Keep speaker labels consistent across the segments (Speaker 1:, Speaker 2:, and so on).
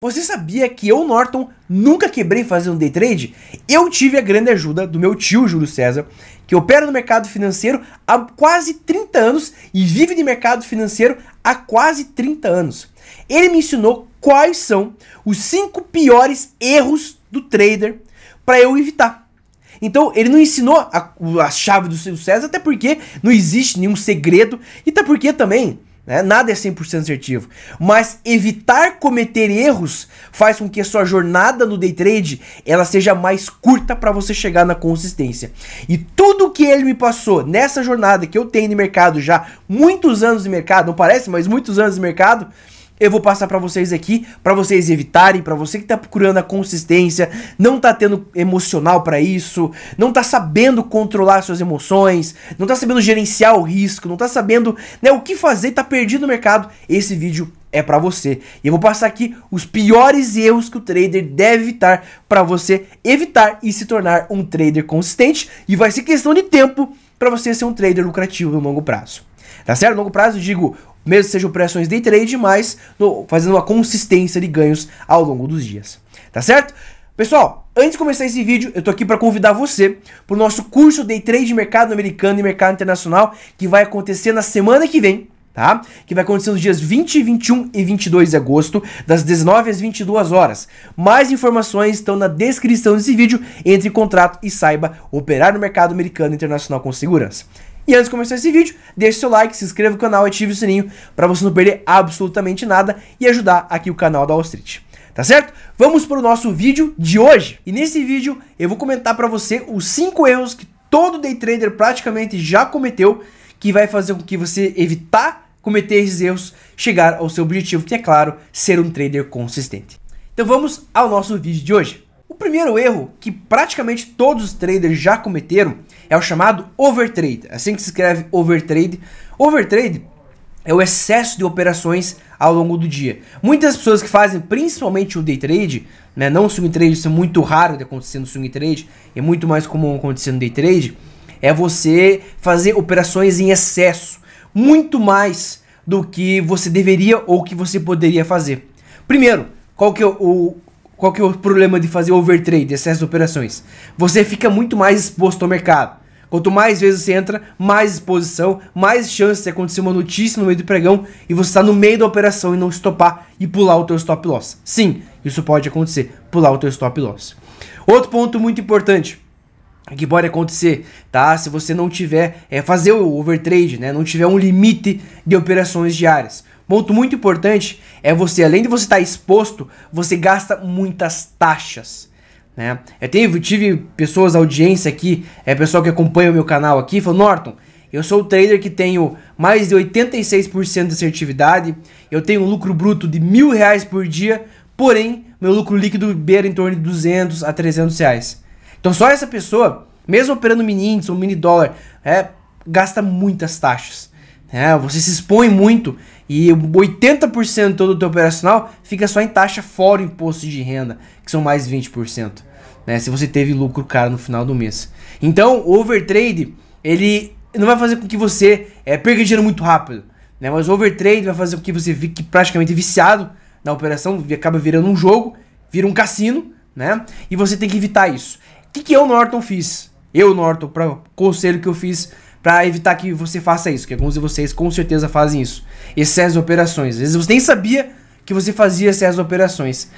Speaker 1: Você sabia que eu, Norton, nunca quebrei fazendo day trade? Eu tive a grande ajuda do meu tio Júlio César, que opera no mercado financeiro há quase 30 anos e vive de mercado financeiro há quase 30 anos. Ele me ensinou quais são os cinco piores erros do trader para eu evitar. Então, ele não ensinou a, a chave do César, até porque não existe nenhum segredo, e até porque também né? Nada é 100% assertivo. Mas evitar cometer erros faz com que a sua jornada no day trade ela seja mais curta para você chegar na consistência. E tudo que ele me passou nessa jornada que eu tenho no mercado já muitos anos de mercado, não parece, mas muitos anos de mercado, eu vou passar para vocês aqui, para vocês evitarem, para você que tá procurando a consistência, não tá tendo emocional para isso, não tá sabendo controlar suas emoções, não tá sabendo gerenciar o risco, não tá sabendo, né, o que fazer, tá perdido no mercado, esse vídeo é para você. E eu vou passar aqui os piores erros que o trader deve evitar para você evitar e se tornar um trader consistente e vai ser questão de tempo para você ser um trader lucrativo no longo prazo. Tá certo? No longo prazo, digo, mesmo que sejam operações day trade, mas no, fazendo uma consistência de ganhos ao longo dos dias. Tá certo? Pessoal, antes de começar esse vídeo, eu tô aqui para convidar você para o nosso curso Day Trade de Mercado Americano e Mercado Internacional, que vai acontecer na semana que vem. Tá? Que vai acontecer nos dias 20, 21 e 22 de agosto, das 19 às 22 horas. Mais informações estão na descrição desse vídeo. Entre em contrato e saiba operar no mercado americano e internacional com segurança. E antes de começar esse vídeo, deixe seu like, se inscreva no canal e ative o sininho para você não perder absolutamente nada e ajudar aqui o canal da Wall Street. Tá certo? Vamos para o nosso vídeo de hoje. E nesse vídeo eu vou comentar para você os 5 erros que todo day trader praticamente já cometeu que vai fazer com que você evitar cometer esses erros, chegar ao seu objetivo, que é claro, ser um trader consistente. Então vamos ao nosso vídeo de hoje. O primeiro erro que praticamente todos os traders já cometeram é o chamado overtrade. É assim que se escreve overtrade. Overtrade é o excesso de operações ao longo do dia. Muitas pessoas que fazem principalmente o day trade, né, não swing trade, isso é muito raro de acontecer no swing trade, é muito mais comum acontecer no day trade, é você fazer operações em excesso, muito mais do que você deveria ou que você poderia fazer. Primeiro, qual que é o, qual que é o problema de fazer overtrade, excesso de operações? Você fica muito mais exposto ao mercado. Quanto mais vezes você entra, mais exposição, mais chance de acontecer uma notícia no meio do pregão e você está no meio da operação e não estopar e pular o teu stop loss. Sim, isso pode acontecer, pular o teu stop loss. Outro ponto muito importante que pode acontecer, tá? Se você não tiver, é fazer o overtrade, né? Não tiver um limite de operações diárias. Ponto muito importante é você, além de você estar exposto, você gasta muitas taxas. Né? Eu tive pessoas, audiência aqui, é pessoal que acompanha o meu canal aqui, falou, Norton, eu sou o trader que tenho mais de 86% de assertividade, eu tenho um lucro bruto de mil reais por dia, porém, meu lucro líquido beira em torno de 200 a 300 reais. Então só essa pessoa, mesmo operando mini índice ou mini dólar, é, gasta muitas taxas. É, você se expõe muito e 80% todo o teu operacional fica só em taxa fora o imposto de renda, que são mais 20%, né? Se você teve lucro caro no final do mês. Então, o overtrade, ele não vai fazer com que você é, perca dinheiro muito rápido, né? Mas o overtrade vai fazer com que você fique praticamente viciado na operação, acaba virando um jogo, vira um cassino, né? E você tem que evitar isso. O que, que eu, Norton, fiz? Eu, Norton, para conselho que eu fiz para evitar que você faça isso, que alguns de vocês com certeza fazem isso. Excesso de operações. Às vezes você nem sabia que você fazia excesso de operações.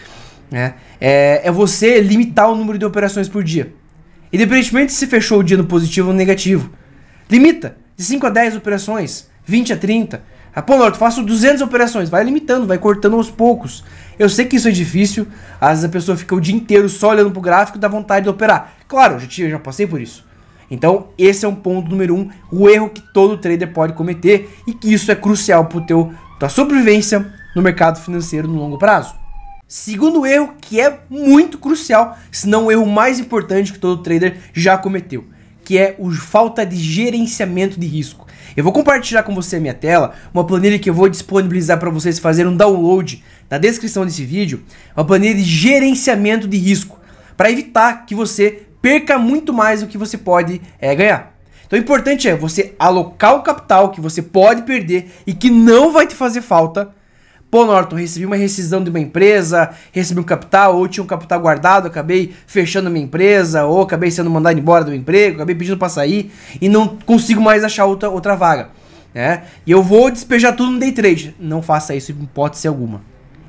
Speaker 1: Né? É, é você limitar o número de operações por dia. Independentemente se fechou o dia no positivo ou no negativo. Limita de 5 a 10 operações, 20 a 30. Ah, pô, Lord, faço 200 operações. Vai limitando, vai cortando aos poucos. Eu sei que isso é difícil. Às vezes a pessoa fica o dia inteiro só olhando pro gráfico e dá vontade de operar. Claro, eu já, já passei por isso. Então esse é um ponto número um, o erro que todo trader pode cometer e que isso é crucial para teu tua sobrevivência no mercado financeiro no longo prazo. Segundo erro que é muito crucial, se não o erro mais importante que todo trader já cometeu, que é o falta de gerenciamento de risco. Eu vou compartilhar com você a minha tela, uma planilha que eu vou disponibilizar para vocês fazerem um download na descrição desse vídeo, uma planilha de gerenciamento de risco, para evitar que você perca muito mais do que você pode é, ganhar. Então o importante é você alocar o capital que você pode perder e que não vai te fazer falta. Pô, Norton, recebi uma rescisão de uma empresa, recebi um capital, ou tinha um capital guardado, acabei fechando minha empresa, ou acabei sendo mandado embora do emprego, acabei pedindo para sair e não consigo mais achar outra, outra vaga. Né? E eu vou despejar tudo no day trade. Não faça isso em hipótese alguma.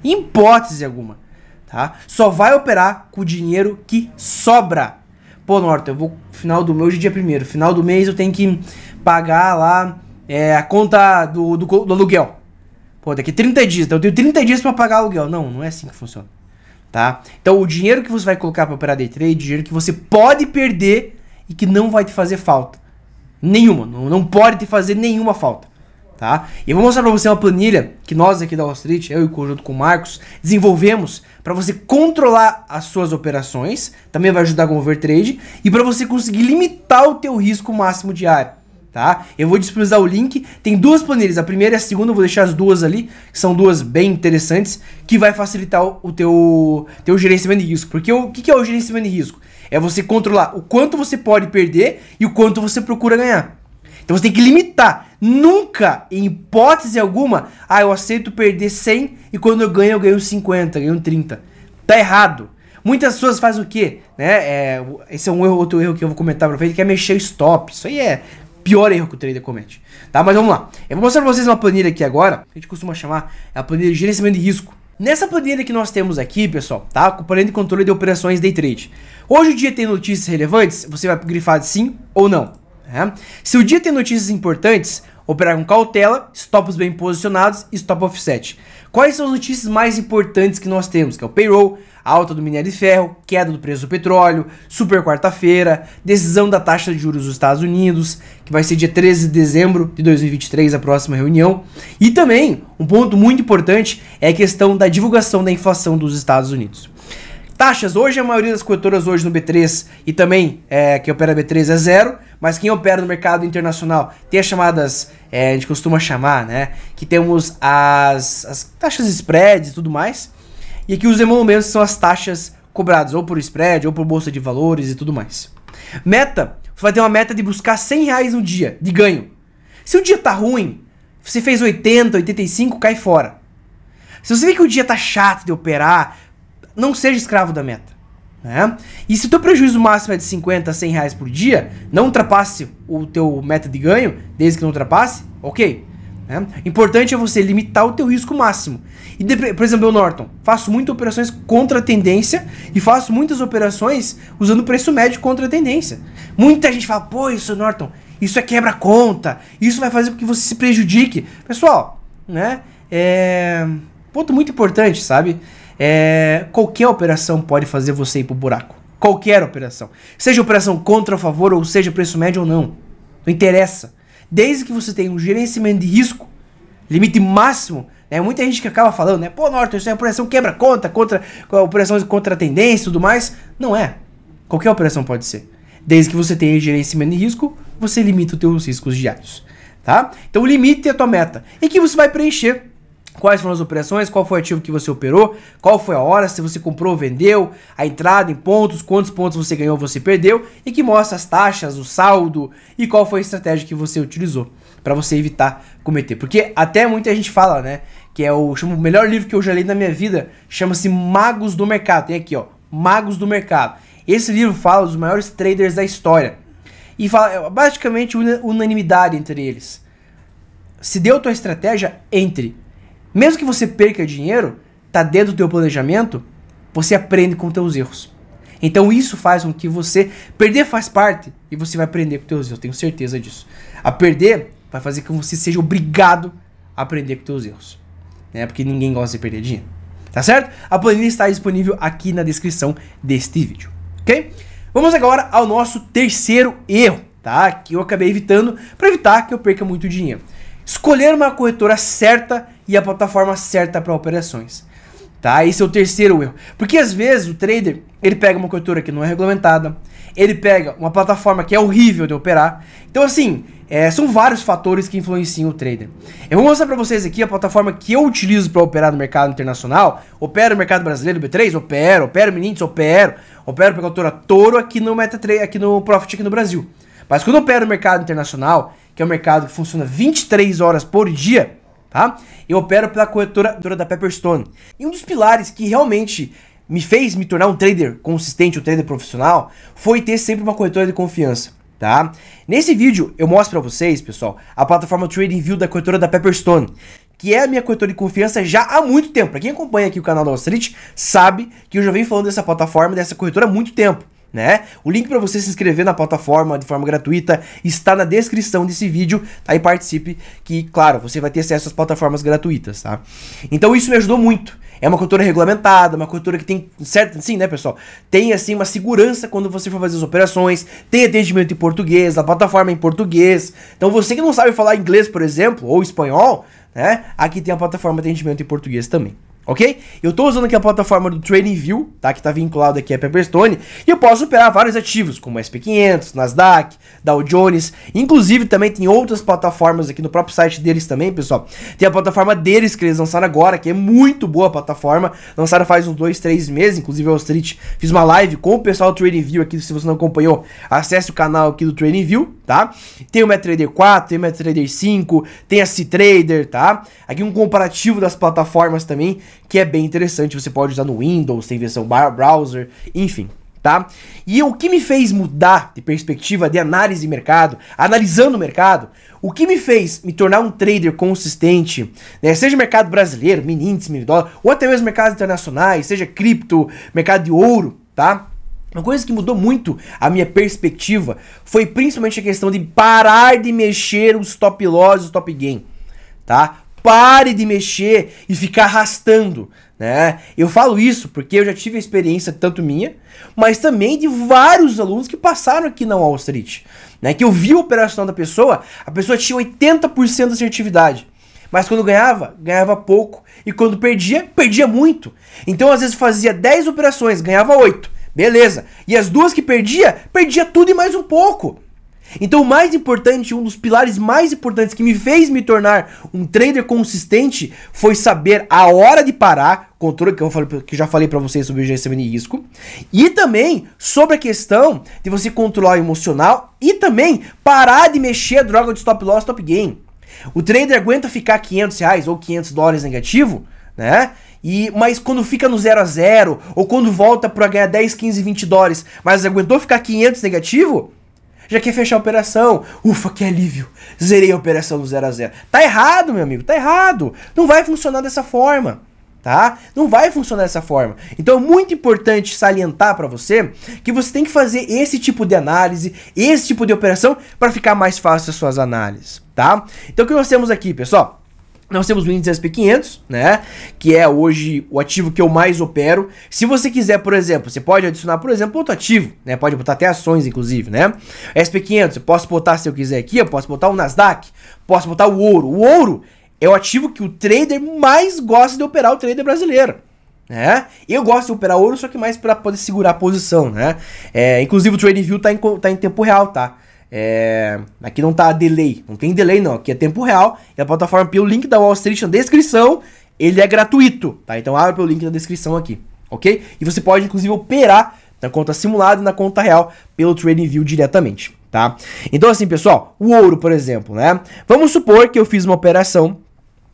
Speaker 1: Em hipótese alguma. Tá? Só vai operar com o dinheiro que sobra Pô, Norton, eu vou final do meu hoje é dia primeiro. Final do mês eu tenho que pagar lá é, a conta do, do, do aluguel. Pô, daqui 30 dias. Então eu tenho 30 dias para pagar aluguel. Não, não é assim que funciona. Tá? Então o dinheiro que você vai colocar para operar day trade, dinheiro que você pode perder e que não vai te fazer falta. Nenhuma, não, não pode te fazer nenhuma falta tá? E eu vou mostrar para você uma planilha que nós aqui da Wall Street, eu e conjunto com o Marcos, desenvolvemos para você controlar as suas operações, também vai ajudar com o overtrade e para você conseguir limitar o teu risco máximo diário, tá? Eu vou disponibilizar o link, tem duas planilhas, a primeira e a segunda, eu vou deixar as duas ali, que são duas bem interessantes, que vai facilitar o teu, teu gerenciamento de risco. Porque o que, que é o gerenciamento de risco? É você controlar o quanto você pode perder e o quanto você procura ganhar. Então você tem que limitar. Nunca, em hipótese alguma, ah, eu aceito perder 100 e quando eu ganho, eu ganho 50, ganho 30. Tá errado. Muitas pessoas fazem o quê? Né? É, esse é um erro, outro erro que eu vou comentar pra frente, que é mexer stop. Isso aí é pior erro que o trader comete. Tá, mas vamos lá. Eu vou mostrar pra vocês uma planilha aqui agora, que a gente costuma chamar é a planilha de gerenciamento de risco. Nessa planilha que nós temos aqui, pessoal, tá? Com planilha de controle de operações day trade. Hoje o dia tem notícias relevantes? Você vai grifar sim ou não. Né? Se o dia tem notícias importantes, operar com cautela, stops bem posicionados e stop offset. Quais são as notícias mais importantes que nós temos? Que é o payroll, alta do minério de ferro, queda do preço do petróleo, super quarta-feira, decisão da taxa de juros dos Estados Unidos, que vai ser dia 13 de dezembro de 2023, a próxima reunião. E também, um ponto muito importante é a questão da divulgação da inflação dos Estados Unidos. Taxas, hoje a maioria das corretoras hoje no B3 e também é, quem opera B3 é zero, mas quem opera no mercado internacional tem as chamadas, é, a gente costuma chamar, né? Que temos as, as taxas spread e tudo mais. E aqui os emolumentos são as taxas cobradas ou por spread ou por bolsa de valores e tudo mais. Meta, você vai ter uma meta de buscar 100 reais no dia de ganho. Se o dia tá ruim, você fez 80, 85, cai fora. Se você vê que o dia tá chato de operar, não seja escravo da meta. Né? E se o teu prejuízo máximo é de 50 a 100 reais por dia, não ultrapasse o teu meta de ganho, desde que não ultrapasse, ok. Né? Importante é você limitar o teu risco máximo. E de, por exemplo, eu, Norton, faço muitas operações contra a tendência e faço muitas operações usando preço médio contra a tendência. Muita gente fala, pô, isso, Norton, isso é quebra-conta, isso vai fazer com que você se prejudique. Pessoal, né? É... Ponto muito importante, sabe? É, qualquer operação pode fazer você ir pro buraco. Qualquer operação. Seja operação contra ou a favor, ou seja preço médio ou não. Não interessa. Desde que você tenha um gerenciamento de risco, limite máximo, né? Muita gente que acaba falando, né? Pô, Norton, isso é operação quebra conta, contra operação contra tendência e tudo mais. Não é. Qualquer operação pode ser. Desde que você tenha gerenciamento de risco, você limita os seus riscos diários, tá? Então limite a tua meta e que você vai preencher quais foram as operações, qual foi o ativo que você operou, qual foi a hora, se você comprou ou vendeu, a entrada em pontos, quantos pontos você ganhou ou você perdeu, e que mostra as taxas, o saldo e qual foi a estratégia que você utilizou para você evitar cometer. Porque até muita gente fala, né, que é o, chamo, o melhor livro que eu já li na minha vida, chama-se Magos do Mercado. Tem aqui, ó, Magos do Mercado. Esse livro fala dos maiores traders da história. E fala é, basicamente unanimidade entre eles. Se deu tua estratégia, entre mesmo que você perca dinheiro, tá dentro do teu planejamento, você aprende com teus erros. Então isso faz com que você perder faz parte e você vai aprender com teus erros, tenho certeza disso. A perder vai fazer com que você seja obrigado a aprender com teus erros, né? Porque ninguém gosta de perder dinheiro. Tá certo? A planilha está disponível aqui na descrição deste vídeo, OK? Vamos agora ao nosso terceiro erro, tá? Que eu acabei evitando para evitar que eu perca muito dinheiro escolher uma corretora certa e a plataforma certa para operações. Tá? Esse é o terceiro erro. Porque às vezes o trader, ele pega uma corretora que não é regulamentada, ele pega uma plataforma que é horrível de operar. Então assim, é, são vários fatores que influenciam o trader. Eu vou mostrar para vocês aqui a plataforma que eu utilizo para operar no mercado internacional. Opero no mercado brasileiro, B3, opero, opero Minintes, opero, opero pela corretora Toro aqui no MetaTrader, aqui no Profit aqui no Brasil. Mas quando eu opero no mercado internacional, que é um mercado que funciona 23 horas por dia, tá? Eu opero pela corretora da Pepperstone. E um dos pilares que realmente me fez me tornar um trader consistente, um trader profissional, foi ter sempre uma corretora de confiança. Tá? Nesse vídeo eu mostro para vocês, pessoal, a plataforma TradingView da corretora da Pepperstone, que é a minha corretora de confiança já há muito tempo. Para quem acompanha aqui o canal da Wall Street, sabe que eu já venho falando dessa plataforma, dessa corretora há muito tempo né? O link para você se inscrever na plataforma de forma gratuita está na descrição desse vídeo, tá? participe, que, claro, você vai ter acesso às plataformas gratuitas, tá? Então isso me ajudou muito. É uma cultura regulamentada, uma cultura que tem certo, sim, né, pessoal? Tem assim uma segurança quando você for fazer as operações, tem atendimento em português, a plataforma é em português. Então você que não sabe falar inglês, por exemplo, ou espanhol, né? Aqui tem a plataforma de atendimento em português também ok? Eu estou usando aqui a plataforma do TradingView, tá? Que está vinculado aqui a Pepperstone, e eu posso operar vários ativos, como SP500, Nasdaq, Dow Jones, inclusive também tem outras plataformas aqui no próprio site deles também, pessoal. Tem a plataforma deles que eles lançaram agora, que é muito boa a plataforma, lançaram faz uns dois, três meses, inclusive eu Street fiz uma live com o pessoal do TradingView aqui, se você não acompanhou, acesse o canal aqui do TradingView, tá? Tem o MetaTrader 4, tem o MetaTrader 5, tem a C-Trader, tá? Aqui um comparativo das plataformas também, que é bem interessante. Você pode usar no Windows, tem versão browser, enfim. Tá? E o que me fez mudar de perspectiva de análise de mercado, analisando o mercado, o que me fez me tornar um trader consistente, né? seja mercado brasileiro, mini índice, mini dólar, ou até mesmo mercados internacionais, seja cripto, mercado de ouro, tá? Uma coisa que mudou muito a minha perspectiva foi principalmente a questão de parar de mexer os top loss, os top gain, tá? pare de mexer e ficar arrastando, né? Eu falo isso porque eu já tive a experiência tanto minha, mas também de vários alunos que passaram aqui na Wall Street, né? Que eu vi o operacional da pessoa, a pessoa tinha 80% de assertividade. Mas quando ganhava, ganhava pouco. E quando perdia, perdia muito. Então às vezes fazia 10 operações, ganhava 8. Beleza. E as duas que perdia, perdia tudo e mais um pouco. Então, o mais importante, um dos pilares mais importantes que me fez me tornar um trader consistente foi saber a hora de parar, controle que eu, falei, que eu já falei para vocês sobre o GSM e risco, e também sobre a questão de você controlar o emocional e também parar de mexer a droga de stop loss, stop gain. O trader aguenta ficar 500 reais ou 500 dólares negativo, né? E, mas quando fica no 0 a 0 ou quando volta para ganhar 10, 15, 20 dólares, mas aguentou ficar 500 negativo, já quer fechar a operação. Ufa, que alívio. Zerei a operação do 0 a 0. Tá errado, meu amigo, tá errado. Não vai funcionar dessa forma tá? Não vai funcionar dessa forma. Então é muito importante salientar para você que você tem que fazer esse tipo de análise, esse tipo de operação para ficar mais fácil as suas análises, tá? Então o que nós temos aqui, pessoal? Nós temos o índice SP500, né? Que é hoje o ativo que eu mais opero. Se você quiser, por exemplo, você pode adicionar, por exemplo, outro ativo, né? Pode botar até ações, inclusive, né? SP500, eu posso botar, se eu quiser aqui, eu posso botar o Nasdaq, posso botar o ouro. O ouro é o ativo que o trader mais gosta de operar, o trader brasileiro. Né? Eu gosto de operar ouro, só que mais para poder segurar a posição, né? É, inclusive o TradingView tá em, tá em tempo real, tá? É, aqui não tá delay, não tem delay não, aqui é tempo real. E a plataforma pelo link da Wall Street na descrição, ele é gratuito, tá? Então abre pelo link na descrição aqui, ok? E você pode inclusive operar na conta simulada e na conta real pelo TradingView diretamente, tá? Então assim, pessoal, o ouro, por exemplo, né? Vamos supor que eu fiz uma operação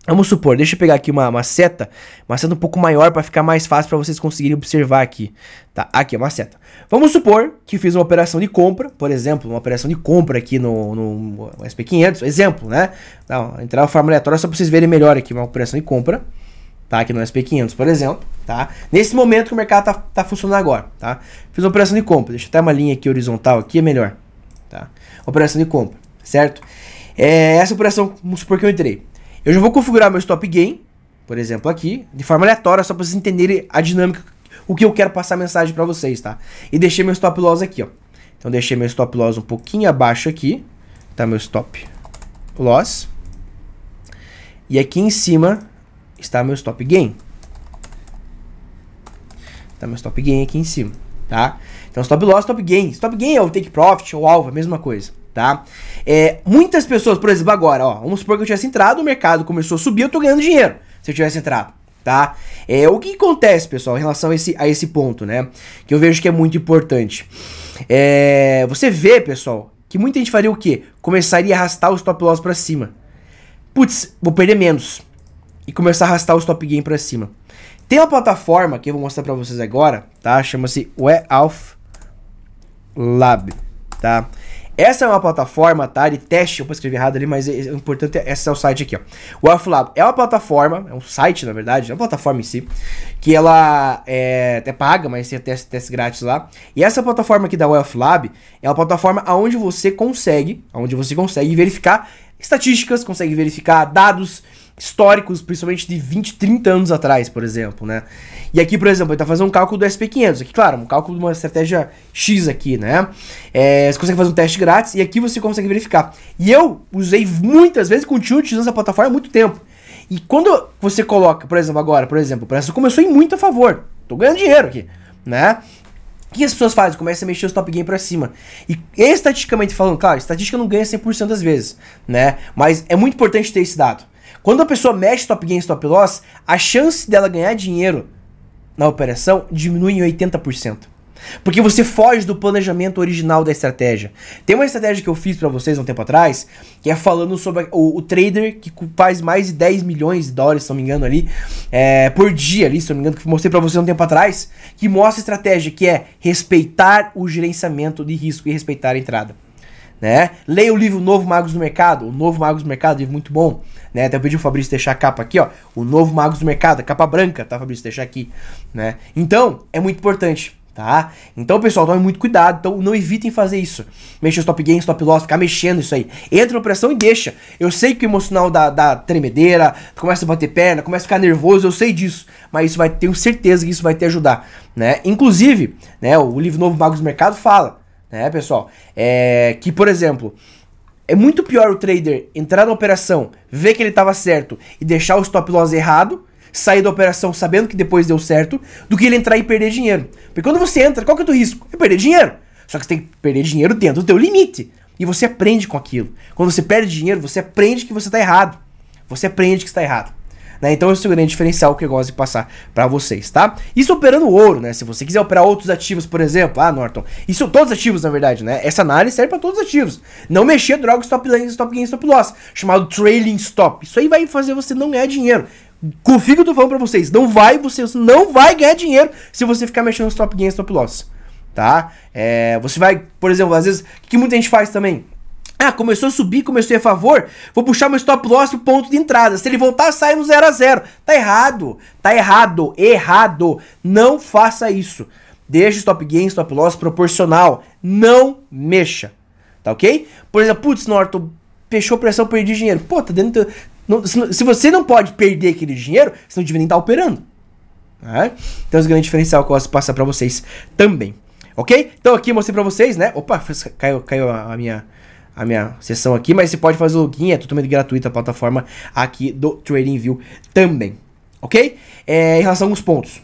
Speaker 1: Vamos supor, deixa eu pegar aqui uma, uma seta, uma seta um pouco maior para ficar mais fácil para vocês conseguirem observar aqui, tá? Aqui é uma seta. Vamos supor que fiz uma operação de compra, por exemplo, uma operação de compra aqui no, no SP500, exemplo, né? Então, entrar uma forma aleatória só para vocês verem melhor aqui, uma operação de compra, tá? Aqui no SP500, por exemplo, tá? Nesse momento que o mercado tá, tá funcionando agora, tá? Fiz uma operação de compra, deixa eu até uma linha aqui horizontal aqui, é melhor, tá? Operação de compra, certo? É, essa operação, vamos supor que eu entrei. Eu já vou configurar meu stop gain, por exemplo, aqui, de forma aleatória, só para vocês entenderem a dinâmica, o que eu quero passar a mensagem para vocês, tá? E deixei meu stop loss aqui, ó. Então deixei meu stop loss um pouquinho abaixo aqui, tá? Meu stop loss. E aqui em cima está meu stop gain. Tá meu stop gain aqui em cima, tá? Então stop loss, stop gain. Stop gain é o take profit ou alvo, é a mesma coisa tá? É, muitas pessoas, por exemplo, agora, ó, vamos supor que eu tivesse entrado, o mercado começou a subir, eu tô ganhando dinheiro se eu tivesse entrado, tá? É, o que acontece, pessoal, em relação a esse, a esse ponto, né? Que eu vejo que é muito importante. É, você vê, pessoal, que muita gente faria o quê? Começaria a arrastar os stop loss para cima. Putz, vou perder menos. E começar a arrastar os stop gain para cima. Tem uma plataforma que eu vou mostrar para vocês agora, tá? Chama-se Wealth Lab, tá? Essa é uma plataforma, tá? De teste, eu vou escrever errado ali, mas o é, é importante é esse é o site aqui, ó. O Elf Lab é uma plataforma, é um site, na verdade, é uma plataforma em si, que ela é até paga, mas tem testes, testes grátis lá. E essa plataforma aqui da Elf Lab é uma plataforma onde você consegue, onde você consegue verificar estatísticas, consegue verificar dados, históricos, principalmente de 20, 30 anos atrás, por exemplo, né? E aqui, por exemplo, ele tá fazendo um cálculo do SP500, aqui, claro, um cálculo de uma estratégia X aqui, né? É, você consegue fazer um teste grátis e aqui você consegue verificar. E eu usei muitas vezes, continuo utilizando essa plataforma há muito tempo. E quando você coloca, por exemplo, agora, por exemplo, parece que começou em muito a favor, tô ganhando dinheiro aqui, né? O que as pessoas fazem? Começam a mexer os top game pra cima. E estatisticamente falando, claro, estatística não ganha 100% das vezes, né? Mas é muito importante ter esse dado. Quando a pessoa mexe top gain e stop loss, a chance dela ganhar dinheiro na operação diminui em 80%. Porque você foge do planejamento original da estratégia. Tem uma estratégia que eu fiz para vocês há um tempo atrás, que é falando sobre o, o, trader que faz mais de 10 milhões de dólares, se não me engano, ali, é, por dia ali, se não me engano, que mostrei para vocês há um tempo atrás, que mostra a estratégia que é respeitar o gerenciamento de risco e respeitar a entrada né? Leia o livro Novo Magos do Mercado, o Novo Magos do Mercado, livro muito bom, né? Até eu pedi o Fabrício deixar a capa aqui, ó, o Novo Magos do Mercado, a capa branca, tá, Fabrício, deixar aqui, né? Então, é muito importante, tá? Então, pessoal, tome muito cuidado, então não evitem fazer isso. Mexer stop gain, stop loss, ficar mexendo isso aí. Entra na pressão e deixa. Eu sei que o emocional da, da tremedeira, começa a bater perna, começa a ficar nervoso, eu sei disso, mas isso vai, tenho certeza que isso vai te ajudar, né? Inclusive, né, o livro Novo Magos do Mercado fala, né, pessoal? É que, por exemplo, é muito pior o trader entrar na operação, ver que ele estava certo e deixar o stop loss errado, sair da operação sabendo que depois deu certo, do que ele entrar e perder dinheiro. Porque quando você entra, qual que é o teu risco? É perder dinheiro. Só que você tem que perder dinheiro dentro do teu limite. E você aprende com aquilo. Quando você perde dinheiro, você aprende que você está errado. Você aprende que está errado. Né? Então esse é o grande diferencial que eu gosto de passar para vocês, tá? Isso operando ouro, né? Se você quiser operar outros ativos, por exemplo, ah, Norton, isso todos ativos, na verdade, né? Essa análise serve para todos os ativos. Não mexer droga stop lane, stop gain, stop loss, chamado trailing stop. Isso aí vai fazer você não ganhar dinheiro. Confio que eu tô falando pra vocês, não vai, você não vai ganhar dinheiro se você ficar mexendo stop gain, stop loss, tá? É, você vai, por exemplo, às vezes, o que muita gente faz também? Ah, começou a subir, começou a favor. Vou puxar meu stop loss pro ponto de entrada. Se ele voltar, sai no 0 a 0 Tá errado. Tá errado. Errado. Não faça isso. Deixe stop gain, stop loss proporcional. Não mexa. Tá ok? Por exemplo, putz, Norton, fechou pressão, perdi dinheiro. Pô, tá dentro. Do... Não, se, se, você não pode perder aquele dinheiro, você não devia nem estar tá operando. Né? Então, esse grande diferencial que eu posso passar pra vocês também. Ok? Então, aqui eu mostrei pra vocês, né? Opa, caiu, caiu a, a minha a minha sessão aqui, mas você pode fazer login, é totalmente gratuita a plataforma aqui do TradingView também, ok? É, em relação aos pontos.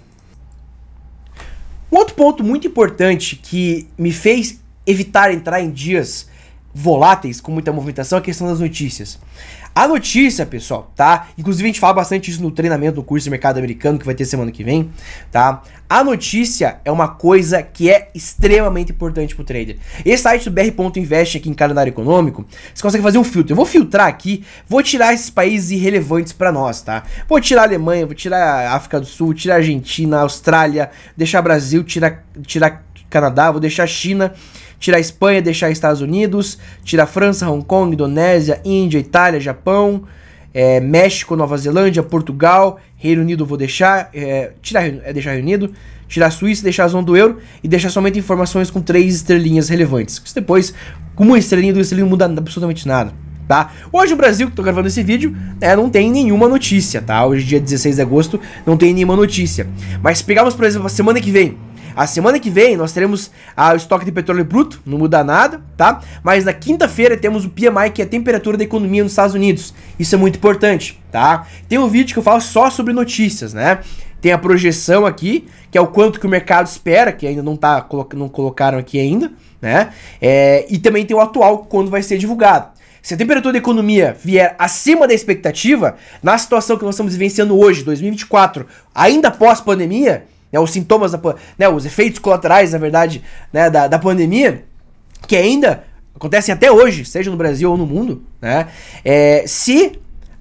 Speaker 1: Um outro ponto muito importante que me fez evitar entrar em dias voláteis, com muita movimentação, é a questão das notícias. A notícia, pessoal, tá? Inclusive a gente fala bastante isso no treinamento do curso de mercado americano que vai ter semana que vem, tá? A notícia é uma coisa que é extremamente importante pro trader. Esse site do br.invest aqui em calendário econômico, você consegue fazer um filtro. Eu vou filtrar aqui, vou tirar esses países irrelevantes para nós, tá? Vou tirar a Alemanha, vou tirar a África do Sul, tirar a Argentina, a Austrália, deixar Brasil, tirar tirar Canadá, vou deixar China, tirar Espanha, deixar Estados Unidos, tirar França, Hong Kong, Indonésia, Índia, Itália, Japão, é, México, Nova Zelândia, Portugal, Reino Unido vou deixar, é, tirar, é deixar Reino Unido, tirar Suíça, deixar a zona do euro e deixar somente informações com três estrelinhas relevantes. Isso depois, com uma estrelinha, duas estrelinhas, não muda absolutamente nada. Tá? Hoje o Brasil, que tô gravando esse vídeo, né, não tem nenhuma notícia, tá? Hoje, dia 16 de agosto, não tem nenhuma notícia. Mas pegamos por exemplo, a semana que vem, a semana que vem nós teremos ah, o estoque de petróleo bruto, não muda nada, tá? Mas na quinta-feira temos o PMI, que é a temperatura da economia nos Estados Unidos. Isso é muito importante, tá? Tem um vídeo que eu falo só sobre notícias, né? Tem a projeção aqui, que é o quanto que o mercado espera, que ainda não, tá, não colocaram aqui ainda, né? É, e também tem o atual, quando vai ser divulgado. Se a temperatura da economia vier acima da expectativa, na situação que nós estamos vivenciando hoje, 2024, ainda pós-pandemia, né, os sintomas, da, né, os efeitos colaterais, na verdade, né, da, da pandemia, que ainda acontecem até hoje, seja no Brasil ou no mundo, né, é, se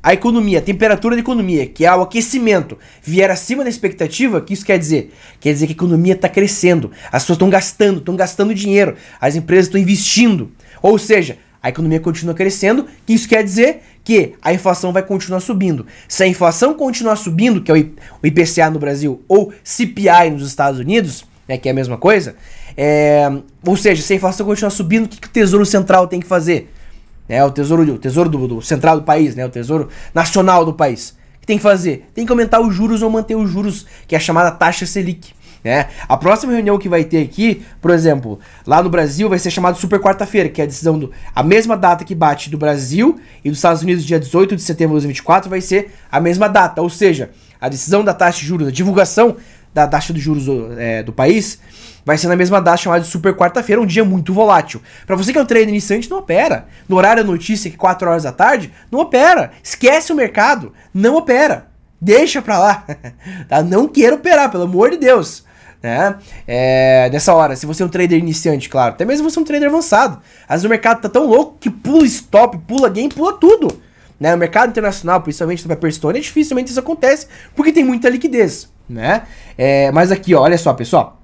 Speaker 1: a economia, a temperatura da economia, que é o aquecimento, vier acima da expectativa, o que isso quer dizer? Quer dizer que a economia está crescendo, as pessoas estão gastando, estão gastando dinheiro, as empresas estão investindo. Ou seja, a economia continua crescendo, que isso quer dizer que a inflação vai continuar subindo. Se a inflação continuar subindo, que é o IPCA no Brasil ou CPI nos Estados Unidos, né, que é a mesma coisa, é, ou seja, se a inflação continuar subindo, o que, que o Tesouro Central tem que fazer? É, o Tesouro, o tesouro do, do Central do país, né, o Tesouro Nacional do país. O que tem que fazer? Tem que aumentar os juros ou manter os juros, que é a chamada taxa Selic. Né? A próxima reunião que vai ter aqui, por exemplo, lá no Brasil vai ser chamado Super Quarta-feira, que é a decisão do. A mesma data que bate do Brasil e dos Estados Unidos, dia 18 de setembro de 2024, vai ser a mesma data. Ou seja, a decisão da taxa de juros, a divulgação da taxa de juros do, é, do país, vai ser na mesma data chamada de Super Quarta-feira, um dia muito volátil. Para você que é um trader iniciante, não opera. No horário da notícia, que 4 é horas da tarde, não opera. Esquece o mercado, não opera. Deixa pra lá. tá? Não queira operar, pelo amor de Deus né? É, nessa hora, se você é um trader iniciante, claro, até mesmo se você é um trader avançado. Às vezes o mercado tá tão louco que pula stop, pula game, pula tudo. Né? O mercado internacional, principalmente sobre a Persona, é dificilmente isso acontece, porque tem muita liquidez, né? É, mas aqui, ó, olha só, pessoal.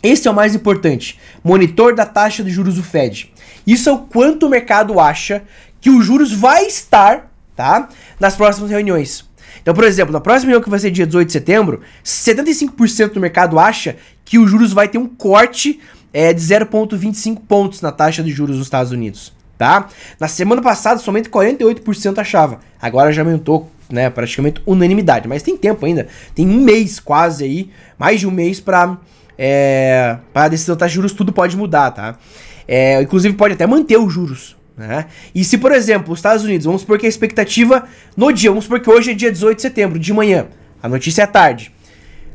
Speaker 1: Esse é o mais importante, monitor da taxa de juros do Fed. Isso é o quanto o mercado acha que os juros vai estar, tá? Nas próximas reuniões. Então, por exemplo, na próxima reunião que vai ser dia 18 de setembro, 75% do mercado acha que o juros vai ter um corte é, de 0,25 pontos na taxa de juros nos Estados Unidos, tá? Na semana passada, somente 48% achava. Agora já aumentou, né, praticamente unanimidade. Mas tem tempo ainda, tem um mês quase aí, mais de um mês para é, para decisão de tá? juros tudo pode mudar, tá? É, inclusive pode até manter os juros, né? E se, por exemplo, os Estados Unidos, vamos supor que a expectativa no dia, vamos supor que hoje é dia 18 de setembro, de manhã, a notícia é tarde.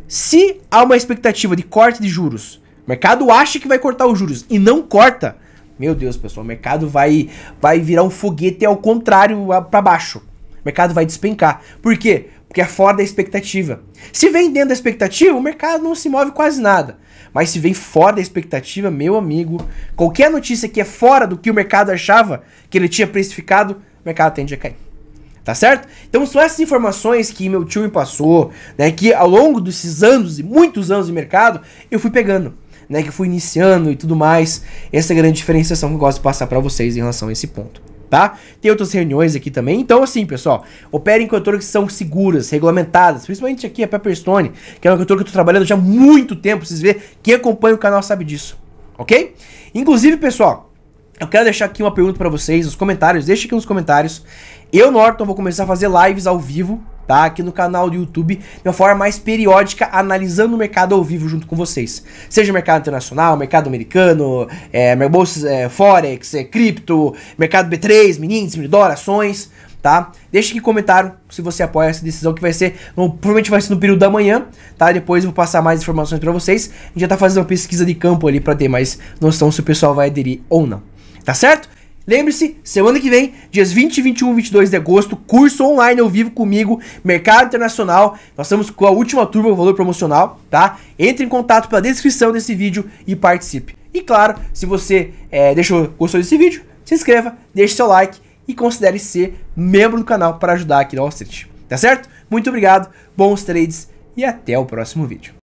Speaker 1: Se há uma expectativa de corte de juros, o mercado acha que vai cortar os juros e não corta, meu Deus, pessoal, o mercado vai, vai virar um foguete ao contrário, para baixo. O mercado vai despencar. Por quê? Porque é fora da expectativa. Se vem dentro da expectativa, o mercado não se move quase nada. Mas se vem fora da expectativa, meu amigo, qualquer notícia que é fora do que o mercado achava que ele tinha precificado, o mercado tende a cair. Tá certo? Então são essas informações que meu tio me passou, né? Que ao longo desses anos e muitos anos de mercado, eu fui pegando. Né, que fui iniciando e tudo mais. Essa é a grande diferenciação que eu gosto de passar para vocês em relação a esse ponto tá? Tem outras reuniões aqui também. Então, assim, pessoal, opere em cantoras que são seguras, regulamentadas, principalmente aqui a Pepperstone, que é uma cantora que eu tô trabalhando já há muito tempo, vocês vê, quem acompanha o canal sabe disso, ok? Inclusive, pessoal, eu quero deixar aqui uma pergunta para vocês nos comentários, deixa aqui nos comentários. Eu, Norton, vou começar a fazer lives ao vivo, tá? Aqui no canal do YouTube, de uma forma mais periódica, analisando o mercado ao vivo junto com vocês. Seja mercado internacional, mercado americano, é, bolsas, é, forex, é, cripto, mercado B3, meninos, minidor, ações, tá? Deixe aqui um comentário se você apoia essa decisão que vai ser, no, provavelmente vai ser no período da manhã, tá? Depois eu vou passar mais informações para vocês. A gente já tá fazendo uma pesquisa de campo ali para ter mais noção se o pessoal vai aderir ou não. Tá certo? Lembre-se, semana que vem, dias 20, 21 22 de agosto, curso online ao vivo comigo, Mercado Internacional. Nós estamos com a última turma, o valor promocional, tá? Entre em contato pela descrição desse vídeo e participe. E claro, se você é, deixou, gostou desse vídeo, se inscreva, deixe seu like e considere ser membro do canal para ajudar aqui na Wall Street. Tá certo? Muito obrigado, bons trades e até o próximo vídeo.